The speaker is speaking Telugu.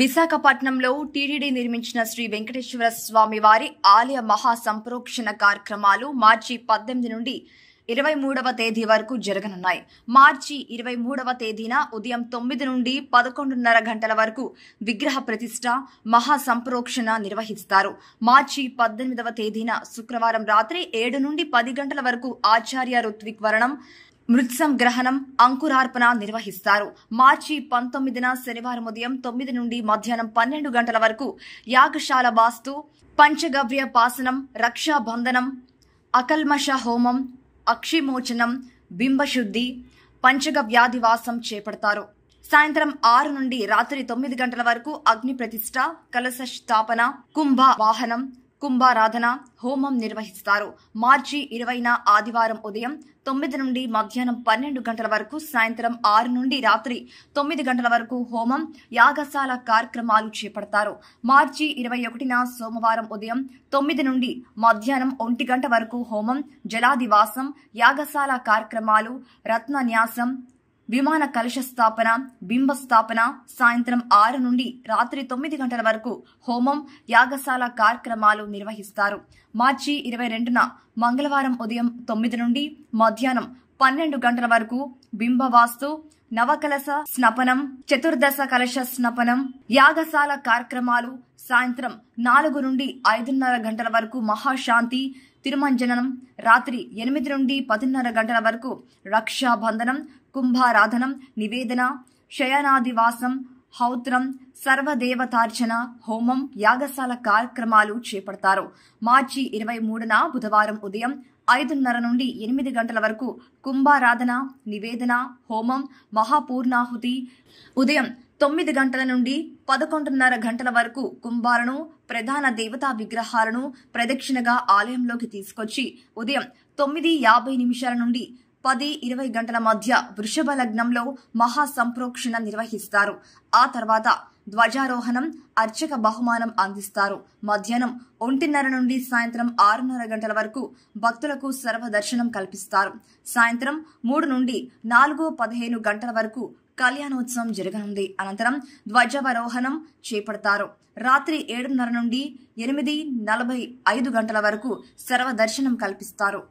విశాఖపట్నంలో టీటీడీ నిర్మించిన శ్రీ వెంకటేశ్వర స్వామి వారి ఆలయ మహా సంప్రోక్షణ కార్యక్రమాలు మార్చి పద్దెనిమిది నుండి ఇరవై మూడవ తేదీ వరకు జరగనున్నాయి మార్చి ఇరవై మూడవ తేదీన ఉదయం తొమ్మిది నుండి పదకొండున్నర గంటల వరకు విగ్రహ ప్రతిష్ట మహా సంప్రోక్షణ నిర్వహిస్తారు మార్చి పద్దెనిమిదవ తేదీన శుక్రవారం రాత్రి ఏడు నుండి పది గంటల వరకు ఆచార్య ఋత్విక్ వరణం గ్రహణం అంకురార్పణ నిర్వహిస్తారు మార్చి పంతొమ్మిదిన శనివారం ఉదయం తొమ్మిది నుండి మధ్యాహ్నం పన్నెండు గంటల వరకు యాగశాల వాస్తు పంచగవ్య పాసనం రక్షాబంధనం అకల్మష హోమం అక్షిమోచనం బింబశుద్ధి పంచగవ్యాధివాసం చేపడతారు సాయంత్రం ఆరు నుండి రాత్రి తొమ్మిది గంటల వరకు అగ్ని ప్రతిష్ట కలశ స్థాపన కుంభ వాహనం కుంభారాధన హోమం నిర్వహిస్తారు మార్చి ఇరవైన ఆదివారం ఉదయం తొమ్మిది నుండి మధ్యాహ్నం పన్నెండు గంటల వరకు సాయంత్రం ఆరు నుండి రాత్రి తొమ్మిది గంటల వరకు హోమం యాగశాల కార్యక్రమాలు చేపడతారు మార్చి ఇరవై ఒకటిన సోమవారం ఉదయం తొమ్మిది నుండి మధ్యాహ్నం ఒంటి గంట వరకు హోమం జలాదివాసం యాగశాల కార్యక్రమాలు రత్నన్యాసం విమాన కలశ స్థాపన బింబ స్థాపన సాయంత్రం ఆరు నుండి రాత్రి తొమ్మిది గంటల వరకు హోమం యాగశాల కార్యక్రమాలు నిర్వహిస్తారు మార్చి ఇరవై రెండున మంగళవారం ఉదయం తొమ్మిది నుండి మధ్యాహ్నం పన్నెండు గంటల వరకు బింబవాస్తు నవకలశ స్నపనం చతుర్దశ కలశ స్నపనం యాగశాల కార్యక్రమాలు సాయంత్రం నాలుగు నుండి ఐదున్నర గంటల వరకు మహాశాంతి తిరుమంజనం రాత్రి ఎనిమిది నుండి పదిన్నర గంటల వరకు రక్షాబంధనం కుంభారాధనం నివేదన శయనాదివాసం హౌత్రం సర్వదేవతార్చన హోమం యాగశాల కార్యక్రమాలు చేపడతారు మార్చి ఇరవై మూడున బుధవారం ఉదయం ఐదున్నర నుండి ఎనిమిది గంటల వరకు కుంభారాధన నివేదన హోమం మహాపూర్ణాహుతి ఉదయం తొమ్మిది గంటల నుండి పదకొండున్నర గంటల వరకు కుంభాలను ప్రధాన దేవతా విగ్రహాలను ప్రదక్షిణగా ఆలయంలోకి తీసుకొచ్చి ఉదయం తొమ్మిది యాభై నిమిషాల నుండి పది ఇరవై గంటల మధ్య వృషభ లగ్నంలో మహాసంప్రోక్షణ నిర్వహిస్తారు ఆ తర్వాత ధ్వజారోహణం అర్చక బహుమానం అందిస్తారు మధ్యాహ్నం ఒంటిన్నర నుండి సాయంత్రం ఆరున్నర గంటల వరకు భక్తులకు సర్వ దర్శనం కల్పిస్తారు సాయంత్రం మూడు నుండి నాలుగు పదిహేను గంటల వరకు కళ్యాణోత్సవం జరగనుంది అనంతరం ధ్వజావరోహణం చేపడతారు రాత్రి ఏడున్నర నుండి ఎనిమిది నలభై ఐదు గంటల వరకు సర్వదర్శనం కల్పిస్తారు